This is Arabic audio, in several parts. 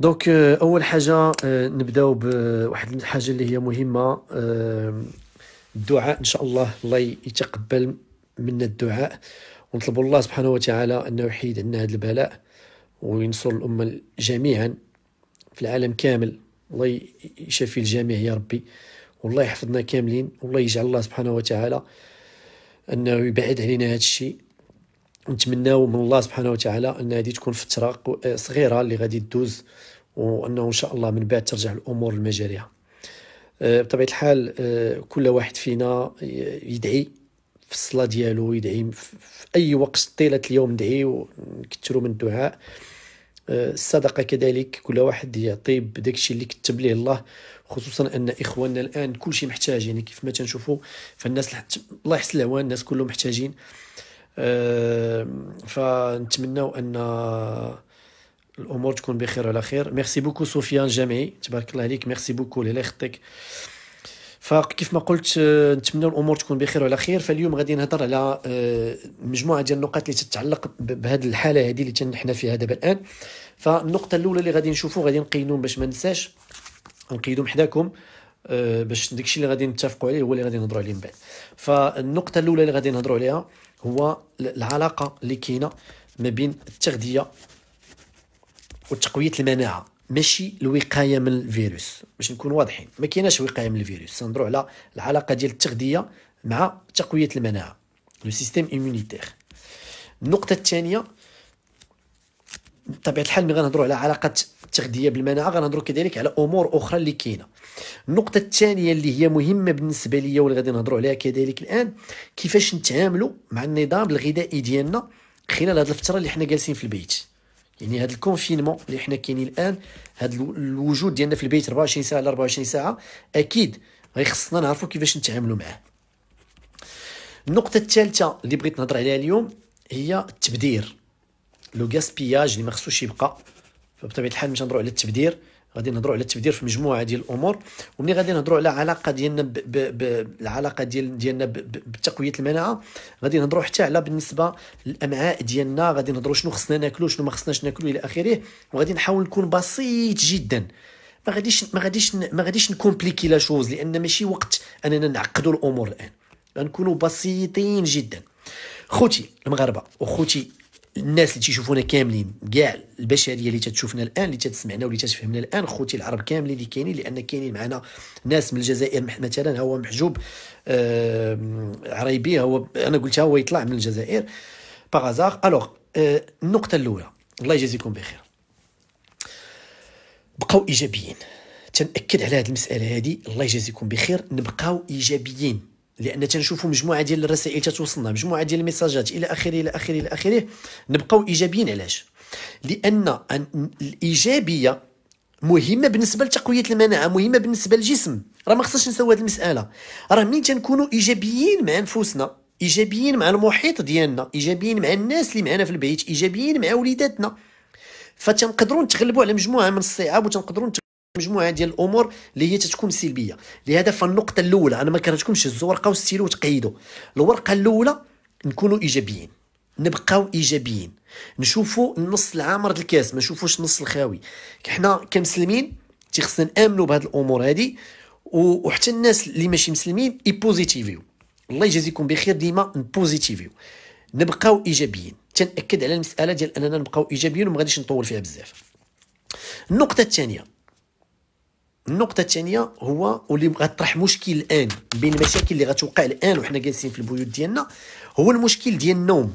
دونك euh, اول حاجه آه، نبداو بواحد آه، الحاجه اللي هي مهمه آه، الدعاء ان شاء الله الله يتقبل منا الدعاء ونطلب الله سبحانه وتعالى انه يحيد عنا هذا البلاء وينصر الامه جميعا في العالم كامل الله يشفي الجميع يا ربي والله يحفظنا كاملين والله يجعل الله سبحانه وتعالى انه يبعد علينا هذا الشيء نتمناو من الله سبحانه وتعالى ان هذه تكون فتره آه، صغيره اللي غادي تدوز وانه ان شاء الله من بعد ترجع الامور لمجاريها آه، بطبيعه الحال آه، كل واحد فينا يدعي في الصلاه ديالو يدعي في اي وقت طيله اليوم ندعي ونكثروا من الدعاء الصدقه كذلك كل واحد يعطي بداكشي اللي كتب ليه الله خصوصا ان اخواننا الان كلشي محتاج يعني كيف ما تنشوفوا فالناس الله يحسن العوان الناس كلهم محتاجين فنتمناو ان الامور تكون بخير على خير ميرسي بوكو سفيان جامعي تبارك الله عليك ميرسي بوكو الله يخطيك فكيف ما قلت أه، نتمنى الامور تكون بخير وعلى خير فاليوم غادي نهضر على أه، مجموعه ديال النقاط اللي تتعلق بهذه الحاله هذه اللي تنحنا فيها دابا الان فالنقطه الاولى اللي غادي نشوفوا غادي نقيدوهم باش ما ننساش نقيدوهم حداكم أه، باش داكشي اللي غادي نتفقوا عليه هو اللي غادي نهضروا عليه من بعد فالنقطه الاولى اللي غادي نهضروا عليها هو العلاقه اللي كاينه ما بين التغذيه وتقويه المناعه ماشي الوقايه من الفيروس باش نكون واضحين ما كايناش وقايه من الفيروس نهضروا على العلاقه ديال التغذيه مع تقويه المناعه لو سيستيم ايمونيتير النقطه الثانيه بطبيعه الحال ملي غنهضروا على علاقه التغذيه بالمناعه غنهضروا كذلك على امور اخرى اللي كاينه النقطه الثانيه اللي هي مهمه بالنسبه ليا واللي غادي نهضروا عليها كذلك الان كيفاش نتعاملوا مع النظام الغذائي ديالنا خلال هذه الفتره اللي حنا جالسين في البيت يعني هذا الكونفينمون اللي حنا كاينين الان هذا الوجود ديالنا في البيت 24 ساعه على 24 ساعه اكيد غيخصنا نعرفوا كيفاش نتعاملوا معاه النقطه الثالثه اللي بغيت نهضر عليها اليوم هي التبذير لو غاسبياج اللي ما خصوش يبقى فبطبيعه الحال مش نهضروا على التبذير غادي نهضروا على التبذير في مجموعه ديال الامور وملي غادي نهضروا على العلاقه ديالنا ب... ب... العلاقه ديال ديالنا بتقويه المناعه غادي نهضروا حتى على بالنسبه للامعاء ديالنا غادي نهضروا شنو خصنا ناكلو شنو ما خصناش ناكلو الى اخره وغادي نحاول نكون بسيط جدا ما غاديش ما غاديش ما غاديش نكومبليكي لا شوز لان ماشي وقت اننا نعقدوا الامور الان غنكونوا بسيطين جدا خوتي المغاربه وخوتي الناس اللي تيشوفونا كاملين كاع البشريه اللي تتشوفنا الان اللي تسمعنا واللي تتفهمنا الان خوتي العرب كاملين اللي كاينين لان كاينين معنا ناس من الجزائر مثلا هو محجوب آه عريبي هو انا قلتها هو يطلع من الجزائر باغازار الوغ آه النقطه الاولى الله يجازيكم بخير بقاو ايجابيين تنأكد على هذه المساله هذه الله يجازيكم بخير نبقاو ايجابيين لان تنشوفوا مجموعه ديال الرسائل تتوصلنا مجموعه ديال الميساجات الى اخره الى اخره الى اخره نبقاو ايجابيين علاش لان الايجابيه مهمه بالنسبه لتقويه المناعه مهمه بالنسبه للجسم راه ما خصناش نساو هذه المساله راه ملي تنكونوا ايجابيين مع نفوسنا ايجابيين مع المحيط ديالنا ايجابيين مع الناس اللي معنا في البيت ايجابيين مع وليداتنا فتنقدروا نتغلبوا على مجموعه من الصعاب وتنقدروا مجموعه ديال الامور اللي هي تتكون سلبيه لهذا فالنقطه الاولى انا ما كرهتكمش تهزوا ورقه وستيلو وتقيدوا الورقه الاولى نكونوا ايجابيين نبقاو ايجابيين نشوفوا النص العامر ديال الكاس ما نشوفوش النص الخاوي حنا كمسلمين تيخصنا نامنوا بهاد الامور هادي وحتى الناس اللي ماشي مسلمين بوزيتيفيو الله يجازيكم بخير ديما نبوزيتيفيو نبقاو ايجابيين تنأكد على المساله ديال اننا نبقاو ايجابيين وما غاديش نطول فيها بزاف النقطه الثانيه النقطه الثانيه هو واللي غطرح مشكل الان بين المشاكل اللي غتوقع الان وحنا جالسين في البيوت ديالنا هو المشكل ديال النوم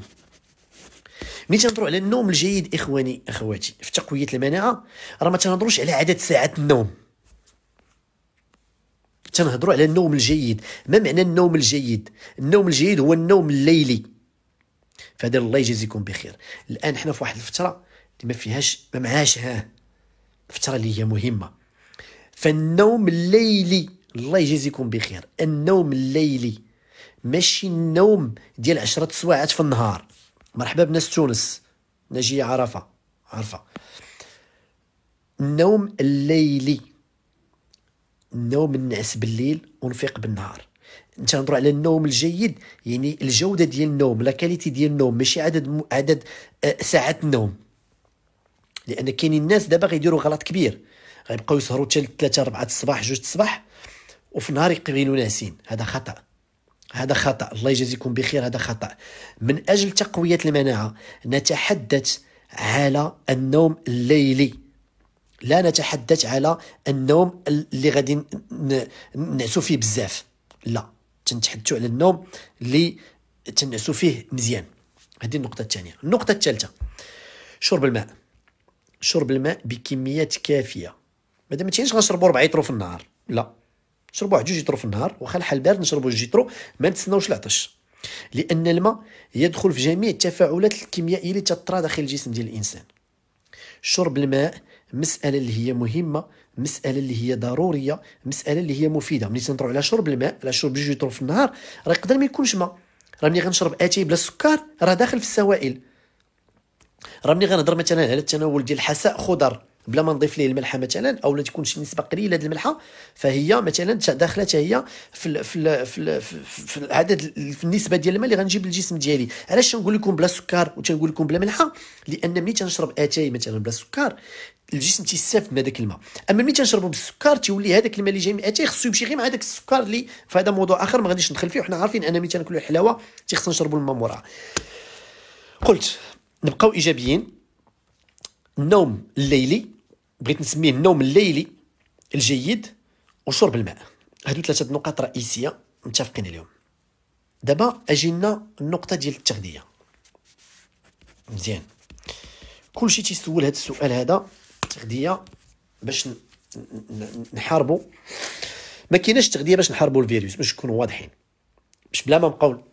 ملي تنهضروا على النوم الجيد اخواني اخواتي في تقويه المناعه راه ما تنهضروش على عدد ساعات النوم تنهضروا على النوم الجيد ما معنى النوم الجيد النوم الجيد هو النوم الليلي فهذا الله يجازيكم بخير الان حنا في واحد الفتره اللي ما فيهاش ما معاش ها فتره اللي هي مهمه فالنوم الليلي الله يجازيكم بخير النوم الليلي ماشي النوم ديال عشرة سواعات في النهار مرحبا بناس تونس نجي عرفة عرفة النوم الليلي النوم النعس بالليل ونفيق بالنهار انت نهضروا على النوم الجيد يعني الجوده ديال النوم لا كاليتي ديال النوم ماشي عدد عدد آه، ساعات النوم لان كاينين الناس دابا غيديروا غلط كبير غيبقاو يسهروا حتى لثلاثة أربعة الصباح جوج الصباح وفي النهار يقبلوا ناسين هذا خطأ هذا خطأ الله يجازيكم بخير هذا خطأ من أجل تقوية المناعة نتحدث على النوم الليلي لا نتحدث على النوم اللي غادي نعسو فيه بزاف لا تنتحدثوا على النوم اللي تنعسو فيه مزيان هذه النقطة الثانية النقطة الثالثة شرب الماء شرب الماء بكميات كافية مادام ما تينش غنشربوا ربع يطرو في النهار لا شربوا واحد جوج يطرو في النهار واخا الحال بارد نشربوا جوج يطرو ما نتسناوش العطش لان الماء يدخل في جميع التفاعلات الكيميائيه اللي تطرى داخل الجسم ديال الانسان شرب الماء مساله اللي هي مهمه مساله اللي هي ضروريه مساله اللي هي مفيده ملي تنطرو على شرب الماء على شرب جوج يطرو في النهار راه يقدر ما يكونش ماء راه ملي غنشرب اتاي بلا السكر راه داخل في السوائل راه ملي غنهضر مثلا على التناول ديال الحساء خضر بلا ما نضيف ليه الملحه مثلا او لا تكون شي نسبه قليله ديال الملحه فهي مثلا داخله حتى هي في الـ في الـ في, الـ في العدد في النسبه ديال الماء اللي غنجيب للجسم ديالي علاش تنقول لكم بلا سكر وتنقول لكم بلا ملحه لان ملي تنشرب اتاي مثلا بلا سكر الجسم تيستافد من هذاك الماء اما ملي تنشربوا بالسكر تيولي هذاك الماء اللي جاي من اتاي خصو يمشي غير مع هذاك السكر اللي فهذا موضوع اخر ما غاديش ندخل فيه وحنا عارفين ان ملي تناكلوا الحلاوه تيخصنا نشربوا الماء موراها قلت نبقاو ايجابيين النوم الليلي بغيت نسميه النوم الليلي الجيد وشرب الماء هادو ثلاثه نقاط رئيسيه متفقين عليهم دابا اجينا النقطه ديال التغذيه مزيان كلشي تيسول هذا السؤال هذا التغذيه باش نحاربوا ما كايناش تغذيه باش نحاربوا الفيروس باش نكونوا واضحين باش بلا ما نبقاو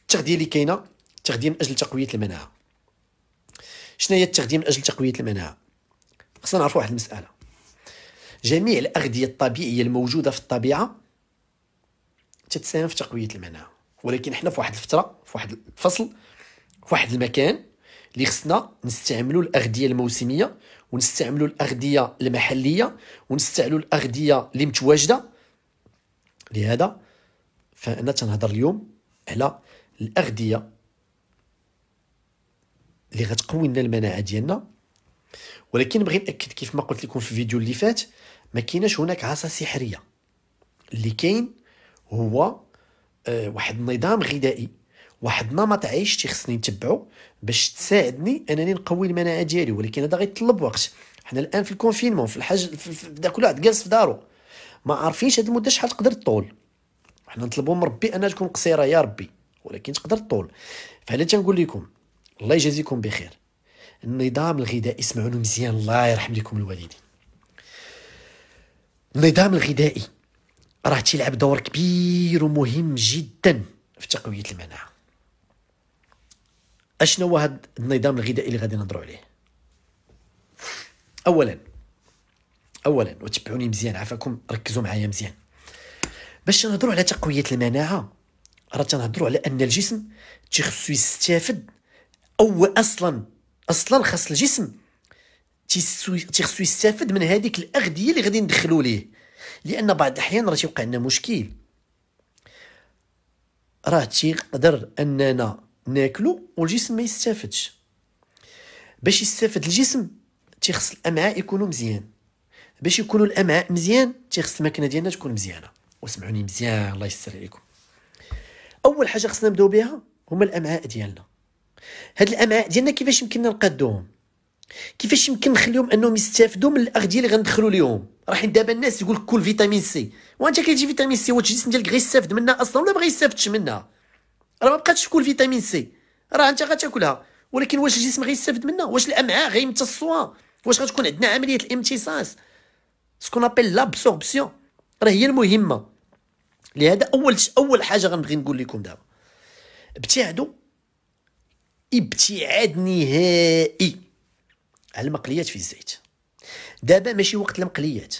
التغذيه اللي كاينه تغذيه من اجل تقويه المناعه شنو هي التغذيه من اجل تقويه المناعه خصنا نعرفوا واحد المساله جميع الاغذيه الطبيعيه الموجوده في الطبيعه تتساهم في تقويه المناعه ولكن حنا في واحد الفتره في واحد الفصل في واحد المكان اللي خصنا نستعملوا الاغذيه الموسميه ونستعملوا الاغذيه المحليه ونستعملوا الاغذيه اللي متواجده لهذا فانا تنهضر اليوم على الاغذيه اللي غتقوي لنا المناعه ديالنا ولكن بغي ناكد كيف ما قلت لكم في الفيديو اللي فات ما كيناش هناك عصا سحريه اللي كاين هو آه، واحد النظام غذائي واحد نمط عيش تيخصني نتبعو باش تساعدني انني نقوي المناعه ديالي ولكن هذا غيطلب وقت حنا الان في الكونفينمون في الحج في كل واحد جالس في دارو ما عارفينش هاد المده شحال تقدر تطول حنا نطلبوا من ربي انها تكون قصيره يا ربي ولكن تقدر تطول فهلا تنقول لكم الله يجازيكم بخير النظام الغذائي اسمعوني مزيان الله يرحم لكم الوالدين النظام الغذائي راه تيلعب دور كبير ومهم جدا في تقويه المناعه اشنو هو هذا النظام الغذائي اللي غادي نهضروا عليه اولا اولا وتبعوني مزيان عافاكم ركزوا معايا مزيان باش نهضروا على تقويه المناعه راه تنهضروا على ان الجسم تيخصو يستافد او اصلا اصلا خاص الجسم تيخصو يستافد من هذيك الاغذيه اللي غادي ندخلو ليه لان بعض الاحيان راه تيوقع لنا مشكل راه تيقدر اننا ناكلو والجسم ما يستافدش باش يستافد الجسم تيخص الامعاء يكونوا مزيان باش يكونوا الامعاء مزيان تيخص الماكله ديالنا تكون مزيانه واسمعوني مزيان الله يستر عليكم اول حاجه خصنا نبداو بها هما الامعاء ديالنا هاد الامعاء ديالنا كيفاش يمكننا نقادوهم كيفاش يمكن نخليهم انهم يستافدوا من الاغذيه اللي غندخلوا ليهم راح دابا الناس يقول كل فيتامين سي وانت كيجي فيتامين سي واش الجسم ديالك غيستافد منها اصلا ولا ما غيستافدش منها راه ما بقاتش كل فيتامين سي راه انت غتاكلها ولكن واش الجسم غيستافد منها واش الامعاء غيمتصوها واش غتكون عندنا عمليه الامتصاص سكون ابل لابسوربسيون راه هي المهمه لهذا اول اول حاجه غنبغي نقول لكم دابا ابتعدوا ابتعاد نهائي على المقليات في الزيت دابا ماشي وقت المقليات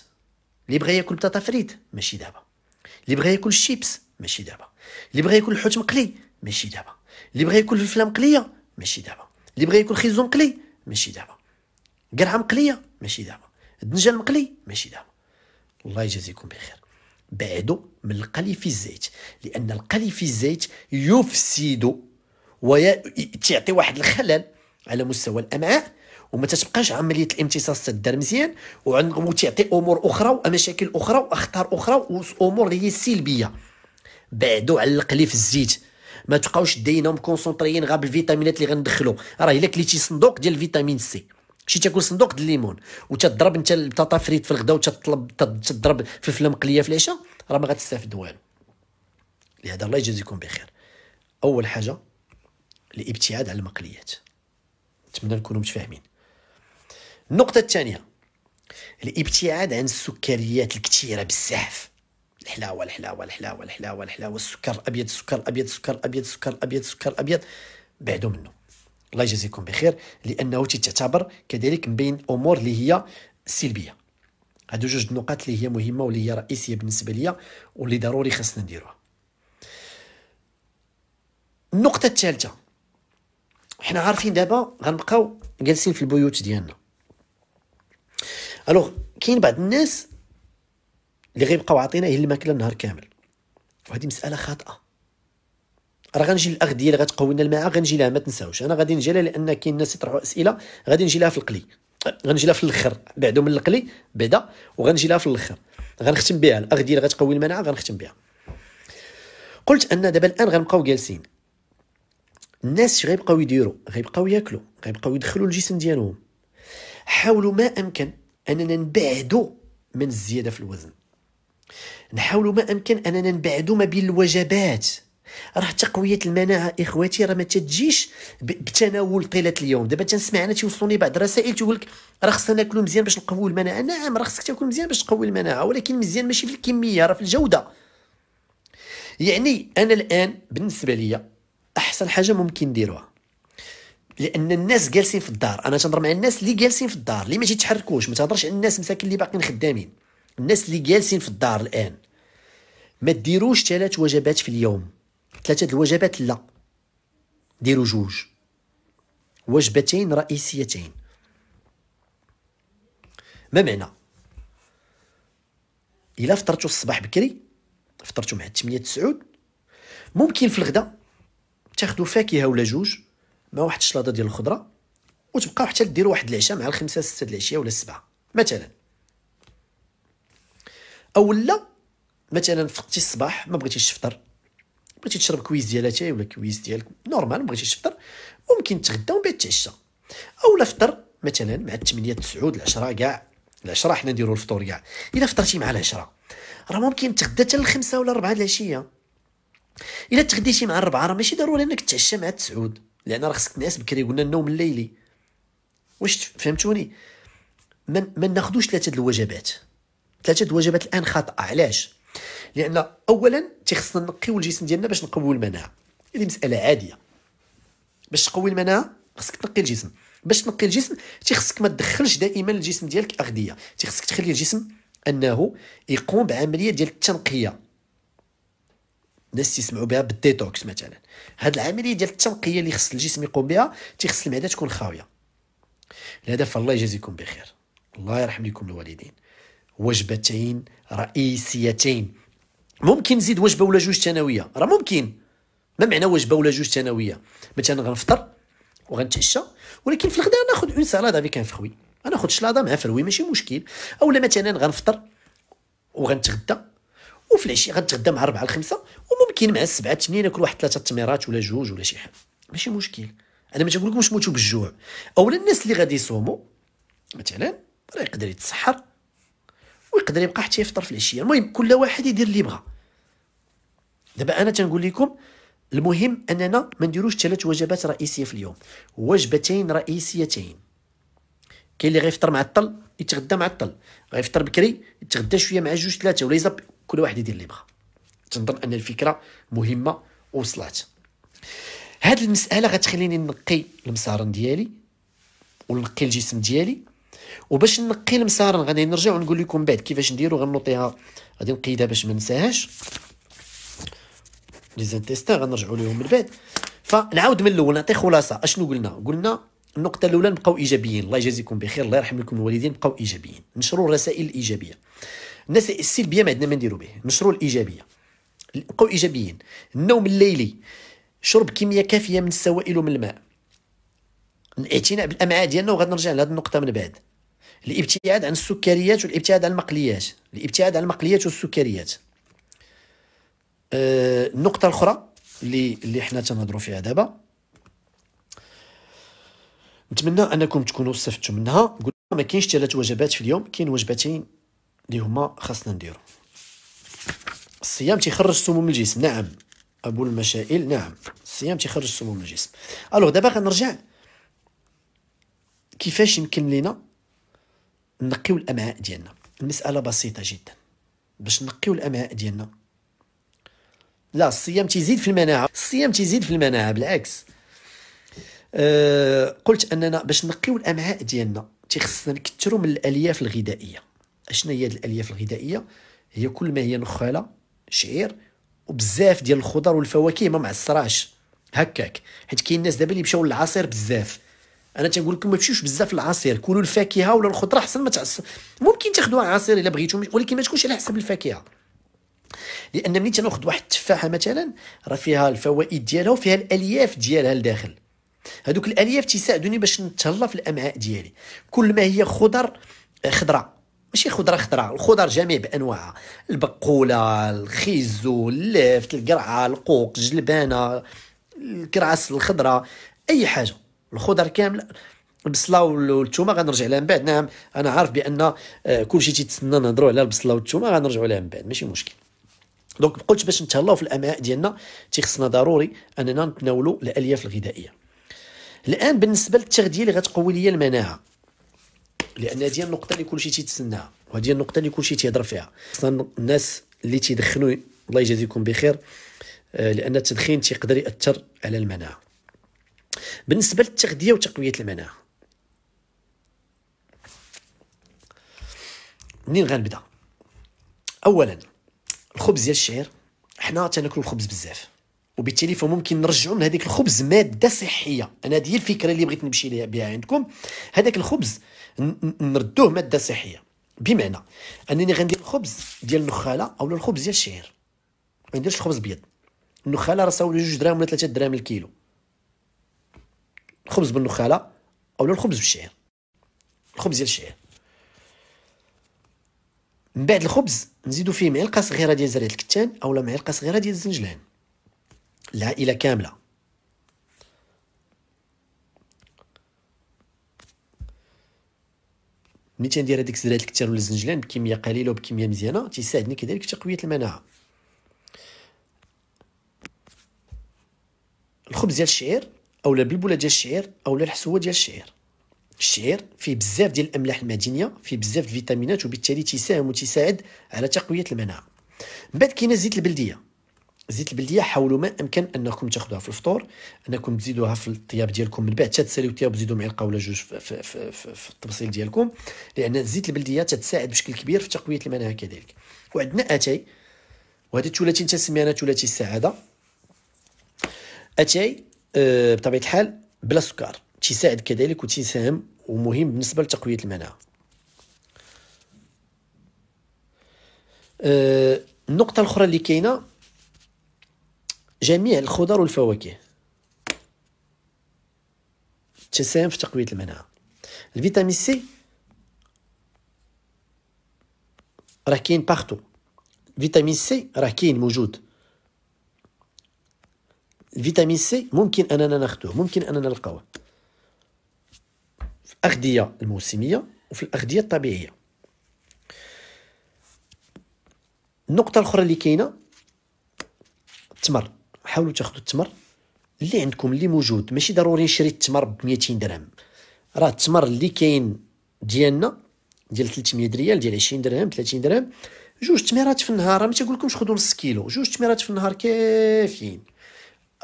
اللي بغى ياكل بطاطا فريد ماشي دابا اللي بغى ياكل الشيبس ماشي دابا اللي بغى ياكل الحوت مقلي ماشي دابا اللي بغى ياكل الفلفله مقليه ماشي دابا اللي بغى ياكل خيزو مقلي ماشي دابا قرعه مقليه ماشي دابا الدنجال مقلي ماشي دابا الله يجازيكم بخير بعدوا من القلي في الزيت لان القلي في الزيت يفسد وتعطي واحد الخلل على مستوى الامعاء وما تتبقاش عمليه الامتصاص تدار مزيان وتعطي امور اخرى ومشاكل اخرى واخطار اخرى وامور اللي هي سلبيه بعدو على القلي في الزيت ما تبقاوش داينهم كونسونطريين غير بالفيتامينات اللي غندخلو راه الا كليتي صندوق ديال الفيتامين سي شي تاكل صندوق ديال الليمون وتضرب انت البطاطا فريت في الغدا وتطلب تضرب فلفله مقليه في العشاء راه ما غتستافد والو لهذا الله يجازيكم بخير اول حاجه الابتعاد عن المقليات نتمنى نكونوا متفاهمين النقطه الثانيه الابتعاد عن السكريات الكثيره بزاف الحلاوه الحلاوه الحلاوه الحلاوه الحلاوه السكر الابيض السكر الابيض السكر الابيض السكر الابيض السكر الابيض بعدوا منه الله يجازيكم بخير لانه تعتبر كذلك من بين الامور اللي هي سلبيه هادو جوج النقاط اللي هي مهمه واللي هي رئيسيه بالنسبه ليا واللي ضروري خاصنا نديروها النقطه الثالثه حنا عارفين دابا غنبقاو جالسين في البيوت ديالنا الوغ كاين بعض الناس اللي غيبقاو عاطينا هي الماكله النهار كامل وهذه مساله خاطئه راه غنجي الاغذيه اللي غتقوي لنا الماء غنجي لها ما تنساوش انا غادي نجي لها لان كاين الناس يطرحوا اسئله غادي نجي لها في القلي غنجي لها في الاخر بعدو من القلي بعدا وغنجي لها في الاخر غنختم بها الاغذيه اللي غتقوي المناعه غنختم بها قلت ان دابا الان غنبقاو جالسين الناس غيبقاو يديروا غيبقاو ياكلوا غيبقاو يدخلوا الجسم ديالهم حاولوا ما امكن اننا نبعدوا من الزياده في الوزن نحاولوا ما امكن اننا نبعدوا ما بين الوجبات راه تقويه المناعه اخواتي راه ما تجيش بتناول طيله اليوم دابا تنسمع انا تيوصلوني بعض الرسائل تيقول لك راه خصنا ناكلو مزيان باش نقويوا المناعه نعم راه خصك تاكل مزيان باش تقوي المناعه ولكن مزيان ماشي في الكميه راه في الجوده يعني انا الان بالنسبه ليا احسن حاجه ممكن نديروها لان الناس جالسين في الدار انا تنهضر مع الناس اللي جالسين في الدار اللي ما تيتحركوش ما تهضرش على الناس مساكن اللي باقيين خدامين الناس اللي جالسين في الدار الان ما ديروش ثلاث وجبات في اليوم ثلاثه الوجبات لا ديروا جوج وجبتين رئيسيتين ما معنى الا فطرتوا الصباح بكري فطرتوا مع 8 9 ممكن في الغداء تاخذوا فاكهه ولا جوج مع واحد الشلاضه ديال الخضره وتبقاو حتى ديروا واحد العشاء مع الخمسه سته د العشيه ولا السبعه مثلا او لا مثلا فقتي الصباح ما بغيتيش تفطر بغيتي تشرب كويس ديال اتاي ولا كويس ديال نورمال ما بغيتيش تفطر ممكن تغدا ومن بعد تعشى او لا فطر مثلا مع 8 9 العشرة كاع العشرة حنا نديرو الفطور كاع الا فطرتي مع العشرة راه ممكن تغدا حتى الخمسة ولا 4 د العشيه الا تغديتي مع الربعه راه ماشي ضروري انك تعشى مع التسعود لان راه خصك تنعس بكري قلنا النوم الليلي واش فهمتوني ما من ناخذوش ثلاثه الوجبات ثلاثه الوجبات الان خاطئه علاش لان اولا تيخصنا نقيو الجسم ديالنا باش نقويو المناعه هذه مساله عاديه باش تقوي المناعه خصك تنقي الجسم باش تنقي الجسم تيخصك ما تدخلش دائما الجسم ديالك اغذيه تيخصك تخلي الجسم انه يقوم بعمليه ديال التنقيه الناس تيسمعوا بها بالديتوكس مثلا هاد العمليه ديال التنقيه اللي خص الجسم يقوم بها تيخص المعده تكون خاويه الهدف الله يجازيكم بخير الله يرحم لكم الوالدين وجبتين رئيسيتين ممكن نزيد وجبه ولا جوج ثانويه راه ممكن ما معنى وجبه ولا جوج ثانويه مثلا غنفطر وغنتعشى ولكن في الغداء ناخذ اون سلاد افيك ان فخوي ناخذ شلاضه مع فروي ماشي مشكل اولا مثلا غنفطر وغنتغدى وفي العشيه غتغدى مع اربعه لخمسه وممكن مع السبعه الثمانيه ناكل واحد ثلاثه التميرات ولا جوج ولا شي حاجه ماشي مشكل انا ما تنقول لكمش موتوا بالجوع اولا الناس اللي غادي يصوموا مثلا راه يقدر يتسحر ويقدر يبقى حتى يفطر في العشيه المهم كل واحد يدير اللي يبغى دابا انا تنقول لكم المهم اننا ما نديروش ثلاث وجبات رئيسيه في اليوم وجبتين رئيسيتين كاين اللي غيفطر مع الطل يتغدى مع الطل غيفطر بكري يتغدى شويه مع جوج ثلاثه ولا يزبي كل واحد يدير اللي بغا تنظن ان الفكره مهمه وصلات هاد المساله غتخليني نقي المسارن ديالي ونقي الجسم ديالي وباش نقي المسارن غادي نرجع ونقول لكم بعد كيفاش نديرو غنوطيها غادي نقيدها باش ما ننساهاش لي زانتيستا غنرجعوا لهم من بعد فنعاود من الاول نعطي خلاصه اشنو قلنا قلنا النقطة الأولى نبقاو إيجابيين الله يجازيكم بخير الله يرحم لكم الوالدين بقاو إيجابيين نشروا الرسائل الإيجابية الناس السلبيه ما عندنا ما نديرو به نشروا الايجابيه نبقاو ايجابيين النوم الليلي شرب كميه كافيه من السوائل ومن الماء الاعتناء بالامعاء ديالنا وغادي نرجع لهذه النقطه من بعد الابتعاد عن السكريات والابتعاد عن المقليات الابتعاد عن المقليات والسكريات أه النقطه الاخرى اللي اللي حنا تنهضرو فيها دابا نتمنى انكم تكونوا استفدتوا منها قلنا ما كاينش ثلاث وجبات في اليوم كاين وجبتين اللي هما خاصنا نديرو الصيام تيخرج السموم من الجسم نعم ابو المشائل نعم الصيام تيخرج السموم من الجسم الوغ دابا غنرجع كيفاش يمكن لينا نقيو الامعاء ديالنا المساله بسيطه جدا باش نقيو الامعاء ديالنا لا الصيام تيزيد في المناعه الصيام تيزيد في المناعه بالعكس أه قلت اننا باش نقيو الامعاء ديالنا تيخصنا نكثروا من الالياف الغذائيه اشنا هي الالياف الغذائيه هي كل ما هي نخاله شعير وبزاف ديال الخضر والفواكه ما معصراش هكاك حيت كاين الناس دابا اللي مشاو للعصير بزاف انا تنقول لكم ما تمشيوش بزاف العصير كلوا الفاكهه ولا الخضره احسن ما تعصر ممكن تاخذوا عصير الا بغيتو ولكن ما تكونش على حسب الفاكهه لان ملي تناخذ واحد التفاحه مثلا راه فيها الفوائد ديالها وفيها الالياف ديالها لداخل هذوك الالياف تيساعدوني باش نتهلا في الامعاء ديالي كل ما هي خضر خضره ماشي خضره خضره الخضر جميع بانواعها البقوله الخيزو اللفت القرعه القوق الجلبانه الكرعس الخضره اي حاجه الخضر كامل البصله والثومه غنرجع لها من بعد نعم انا عارف بان آه، كلشي تيتسنى نهضروا على البصله والثومه غنرجعوا لها من بعد ماشي مشكل دونك قلت باش نتهلاو في الاماء ديالنا تيخصنا ضروري اننا نتناولوا الالياف الغذائيه الان بالنسبه للتغذيه اللي غتقوي لي المناعه لان هذه النقطه اللي كلشي تيتسناها وهذه النقطه اللي كلشي تيهضر فيها اصلا الناس اللي تيدخنوا الله يجازيكم بخير آه، لان التدخين تيقدر ياثر على المناعه بالنسبه للتغذيه وتقويه المناعه منين غنبدا اولا الخبز ديال الشعير حنا تناكلو الخبز بزاف وبالتالي فممكن نرجعوا هذيك الخبز ماده صحيه انا هذه هي الفكره اللي بغيت نمشي بها عندكم هذاك الخبز نردوه ماده صحيه بمعنى انني غندير الخبز ديال النخاله اولا الخبز ديال الشعير ما نديرش الخبز ابيض النخاله راه ساوي جوج دراهم ولا ثلاثه دراهم الكيلو الخبز بالنخاله او الخبز بالشعير الخبز ديال الشعير من بعد الخبز نزيدو فيه معلقه صغيره ديال زريعه الكتان اولا معلقه صغيره ديال الزنجلان العائله كامله ملي تندير هذيك الزرعات الكثار ولا الزنجلان بكميه قليله وبكميه مزيانه تيساعدني كذلك في تقويه المناعه الخبز ديال الشعير اولا البلبله ديال الشعير اولا الحسوه ديال الشعير الشعير فيه بزاف ديال الاملاح المعدنيه فيه بزاف الفيتامينات وبالتالي تيساهم وتساعد على تقويه المناعه من بعد كاينه الزيت البلديه زيت البلديه حاولوا ما امكن انكم تاخذوها في الفطور انكم تزيدوها في الطياب ديالكم من بعد تتساليو الطياب تزيدوا معلقه ولا جوج في, في, في, في, في التبصيل ديالكم لان زيت البلديه تتساعد بشكل كبير في تقويه المناعه كذلك وعندنا اتاي وهذه الثلاثي انت أنا ثلاثي السعاده اتاي أه بطبيعه الحال بلا سكر تيساعد كذلك وتيساهم ومهم بالنسبه لتقويه المناعه أه النقطه الاخرى اللي كاينه جميع الخضر والفواكه تساهم في تقوية المناعة الفيتامين سي راه كاين بارتو فيتامين سي راه كاين موجود الفيتامين سي ممكن اننا ناخذوه ممكن اننا نلقاوه في الاغذيه الموسميه وفي الاغذيه الطبيعيه النقطه الاخرى اللي كاينه التمر حاولوا تاخذوا التمر اللي عندكم اللي موجود ماشي ضروري نشري التمر ب 200 درهم راه التمر اللي كاين ديالنا ديال 300 ريال ديال 20 درهم 30 درهم جوج تميرات في النهار ما تقولكمش خذوا نص كيلو جوج تميرات في النهار كافيين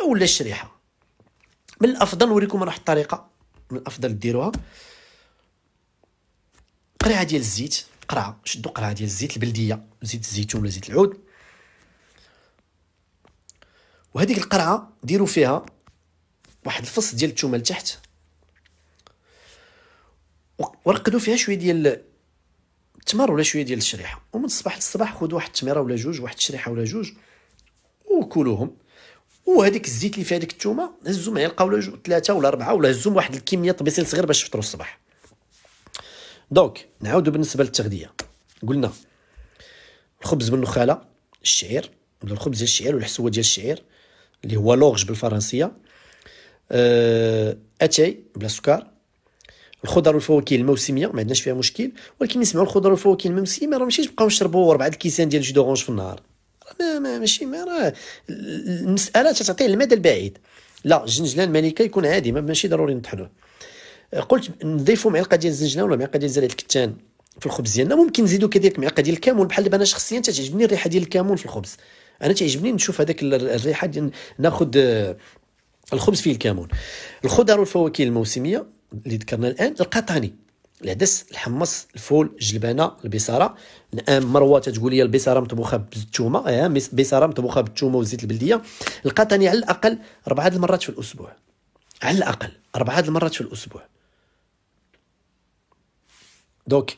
اولا الشريحه من الافضل نوريكم واحد الطريقه من الافضل ديروها قرعه ديال الزيت قرعه شدوا قرعه ديال الزيت البلديه زيت الزيتون ولا زيت العود وهذيك القرعه ديروا فيها واحد الفص ديال الثومه لتحت ورقدوا فيها شويه ديال التمر ولا شويه ديال الشريحه ومن الصباح للصباح خذوا واحد التميره ولا جوج واحد الشريحه ولا جوج وكلوهم وهذيك الزيت اللي في هذيك الثومه هزوا معايا لقاو جوج ثلاثه ولا اربعه ولا هزوا واحد الكميه طبيسيل صغير باش تفطروا الصباح دونك نعاودوا بالنسبه للتغذيه قلنا الخبز بالنخاله الشعير ولا الخبز ديال الشعير والحسوه ديال الشعير اللي هو لوغج بالفرنسيه آه، اتاي بلا سكر الخضر والفواكه الموسميه ما عندناش فيها مشكل ولكن نسمعوا الخضر والفواكه الموسميه ما ماشي تبقاو نشربوا اربعه الكيسان ديال جو دورونج في النهار ما ما ماشي ما راه المساله تعطيه المدى البعيد لا الزنجلان الملكه يكون عادي ما ماشي ضروري نطحنوه آه، قلت نضيفوا معلقه ديال الزنجلان ولا معلقه ديال زريعه الكتان في الخبز ديالنا ممكن نزيدوا كذلك معلقه ديال الكمون بحال دابا انا شخصيا تعجبني الريحه ديال الكمون في الخبز انا تعجبني نشوف هذاك الريحه ديال ناخذ آه، الخبز فيه الكمون الخضر والفواكه الموسميه اللي ذكرنا الان القطاني العدس الحمص الفول الجلبانه البصاره الان مروه تتقول لي البصاره مطبوخه بالثومه اه بصاره مطبوخه بالثومه والزيت البلديه القطاني على الاقل اربعه المرات في الاسبوع على الاقل اربعه المرات في الاسبوع دونك euh،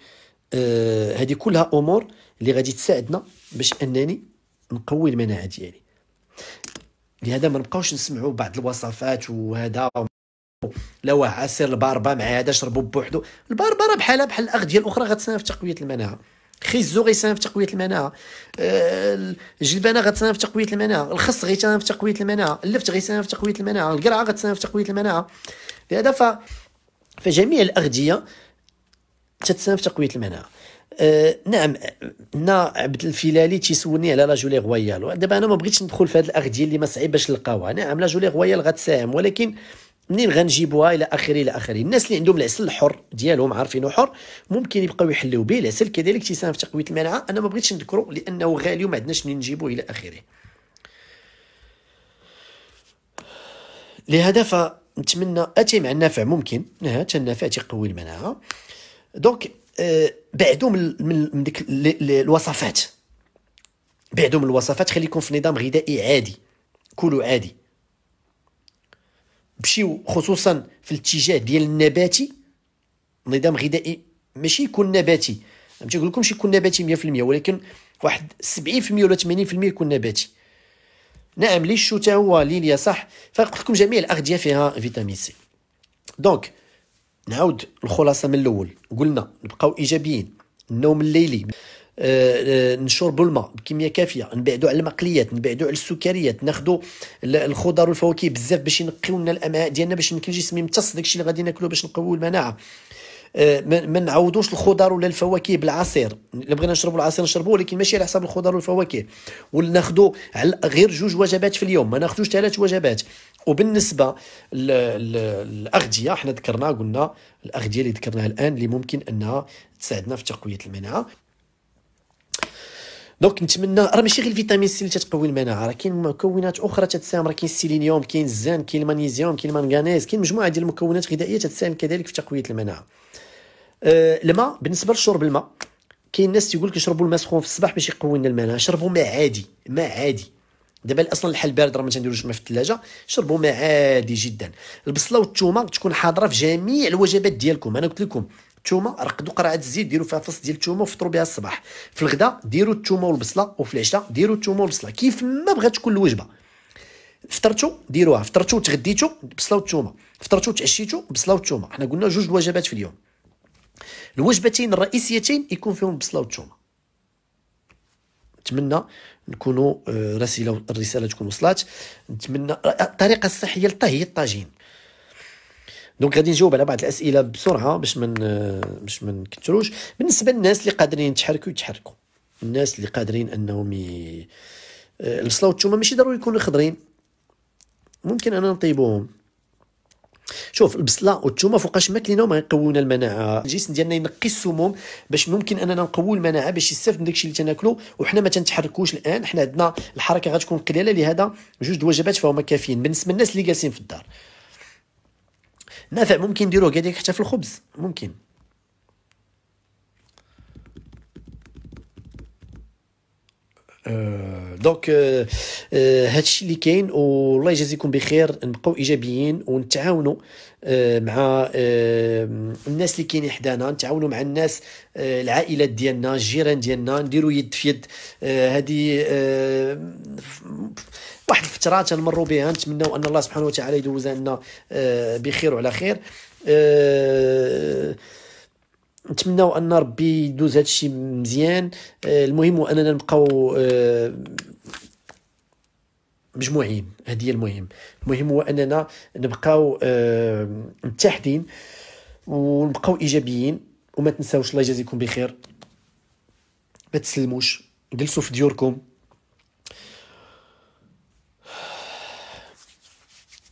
هذه آه كلها امور اللي غادي تساعدنا باش انني نقوي المناعه ديالي لهذا ما نبقاوش نسمعوا بعض الوصفات وهذا واه عصير الباربا مع هذا شربوا بوحدو الباربا راه بحالها بحال الاغذيه الاخرى غتساهم في تقويه المناعه خيزو غيساهم في تقويه المناعه آه، الجلبانه غتساهم في تقويه المناعه الخس غيساهم في تقويه المناعه اللفت غيساهم في تقويه المناعه القرعه غتساهم في تقويه المناعه لهذا ف فجميع الاغذيه تتساهم في تقويه المناعه آه نعم نا عبد الفلالي تيسولني على لا جولي غويال دابا انا ما بغيتش ندخل في هذه الاغذيه اللي ما صعيب باش نلقاوها نعم لا جولي غويال غتساهم ولكن منين غنجيبوها الى اخره الى اخره الناس اللي عندهم العسل الحر ديالهم عارفينه حر ممكن يبقاو يحلوا به العسل كذلك تيساهم في تقويه المناعه انا ما بغيتش نذكره لانه غالي وما عندناش منين نجيبوه الى اخره لهذا فنتمنى اتي مع النافع ممكن ها النافع تيقوي المناعه دونك آه، بعدو من من ديك الوصفات بعدو من الوصفات خليكم في نظام غذائي عادي كلوا عادي مشيو خصوصا في الاتجاه ديال النباتي نظام غذائي ماشي يكون نباتي ما تيقول لكمش يكون نباتي 100% ولكن واحد 70% ولا 80% يكون نباتي نعم لي شو هو ليليا صح فقلت لكم جميع الاغذيه فيها فيتامين سي دونك نعاود الخلاصه من الاول قلنا نبقاو ايجابيين النوم الليلي آه, آه، نشربوا الماء بكميه كافيه نبعدوا على المقليات نبعدوا على السكريات ناخذوا الخضر والفواكه بزاف باش ينقيو لنا الامعاء ديالنا باش يمكن الجسم يمتص داكشي اللي غادي ناكلو باش نقويو المناعه آه ما نعوضوش الخضر ولا الفواكه بالعصير الا بغينا نشربوا العصير نشربوه ولكن ماشي على حساب الخضر والفواكه وناخذوا غير جوج وجبات في اليوم ما ناخذوش ثلاث وجبات وبالنسبه للاغذيه احنا ذكرنا قلنا الاغذيه اللي ذكرناها الان اللي ممكن انها تساعدنا في تقويه المناعه دونك نتمنى راه ماشي غير الفيتامين سي اللي تتقوي المناعه راه كاين مكونات اخرى تتساهم راه كاين السيلينيوم كاين الزان كاين المغنيسيوم كاين المنغنيز كاين مجموعه ديال المكونات الغذائيه تتساهم كذلك في تقويه المناعه أه الماء بالنسبه لشرب الماء كاين الناس تيقول لك يشربوا الماء سخون في الصباح باش يقوي لنا المناعه شربوا ماء عادي ماء عادي دابا اصلا الحل بارد راه ما تنديروش ما في الثلاجه شربوا ما عادي جدا البصله والثومه تكون حاضره في جميع الوجبات ديالكم انا قلت لكم الثومه رقدوا قرعه الزيت ديروا فيها فص ديال الثومه وفطروا بها الصباح في الغداء ديروا الثومه والبصله وفي العشاء ديروا الثومه والبصله كيف ما بغات تكون الوجبه فطرتوا ديروها فطرتوا وتغديتوا بصله وثومه فطرتوا وتعشيتوا بصله وثومه حنا قلنا جوج الوجبات في اليوم الوجبتين الرئيسيتين يكون فيهم البصله والثومه نتمنى نكونوا آه، رساله الرساله تكون وصلات نتمنى آه، الطريقه الصحيه لطهي هي الطاجين دونك غادي نجاوب على بعض الاسئله بسرعه باش من آه، باش ما نكثروش بالنسبه للناس اللي قادرين يتحركوا يتحركوا الناس اللي قادرين انهم ي... البصله والثومه ماشي ضروري يكونوا خضرين ممكن انا نطيبوهم شوف البصله والثومه فوقاش ماكلينهم غيقويونا المناعه الجسم ديالنا ينقي السموم باش ممكن اننا نقويو المناعه باش يستافد من داكشي اللي تناكلو وحنا ما تنتحركوش الان حنا عندنا الحركه غتكون قليله لهذا جوج دوجبات فهما كافيين بالنسبه للناس اللي جالسين في الدار نافع ممكن نديروه كذلك حتى في الخبز ممكن دونك euh, euh, هذا الشيء اللي كاين والله يجازيكم بخير نبقاو ايجابيين ونتعاونوا آه، مع آه، الناس اللي كاينين حدانا نتعاونوا مع الناس آه، العائلات ديالنا الجيران ديالنا نديروا يد في يد هذه واحد الفتره تنمروا بها نتمنوا ان الله سبحانه وتعالى يدوزها لنا بخير وعلى خير نتمناو ان ربي يدوز هادشي مزيان المهم هو اننا نبقاو مجموعين هذه هي المهم المهم هو اننا نبقاو آه، متحدين ونبقاو ايجابيين وما تنساوش الله يجازيكم بخير ما تسلموش جلسوا في ديوركم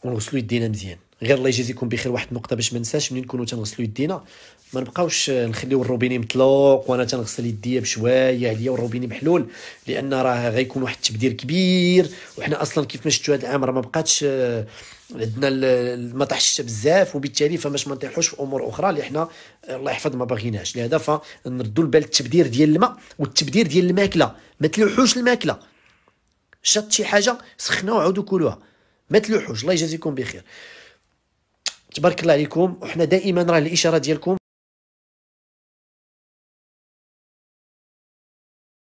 ونغسلوا يدينا مزيان غير الله يجازيكم بخير واحد النقطه باش ما ننساش منين نكونوا تنغسلوا يدينا ما نبقاوش آه، نخليو الروبيني مطلوق وانا تنغسل يديا بشويه عليا والروبيني محلول لان راه غيكون واحد التبذير كبير وحنا اصلا كيف ما شفتوا هذا العام راه ما بقاتش آه، عندنا ما طاحش بزاف وبالتالي فماش ما نطيحوش في امور اخرى اللي حنا آه، الله يحفظ ما باغيناش لهذا فنردوا البال التبذير ديال الماء والتبذير ديال الماكله ما تلوحوش الماكله شط شي حاجه سخنوها وعاودوا كلوها ما تلوحوش الله يجازيكم بخير تبارك الله عليكم وحنا دائما راه الاشاره ديالكم